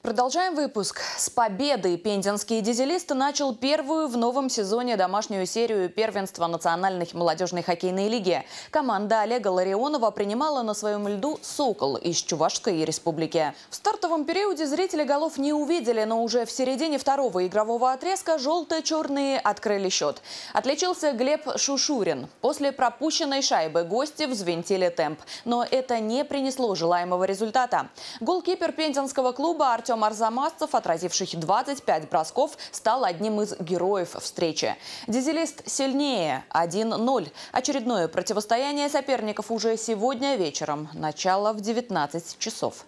Продолжаем выпуск. С победы. пензенские дизелисты начал первую в новом сезоне домашнюю серию первенства Национальной молодежной хоккейной лиги. Команда Олега Ларионова принимала на своем льду «Сокол» из Чувашской республики. В старт первом периоде зрители голов не увидели, но уже в середине второго игрового отрезка желто черные открыли счет. Отличился Глеб Шушурин. После пропущенной шайбы гости взвинтили темп. Но это не принесло желаемого результата. Голкипер пензенского клуба Артем Арзамасцев, отразивший 25 бросков, стал одним из героев встречи. Дизелист сильнее. 1-0. Очередное противостояние соперников уже сегодня вечером. Начало в 19 часов.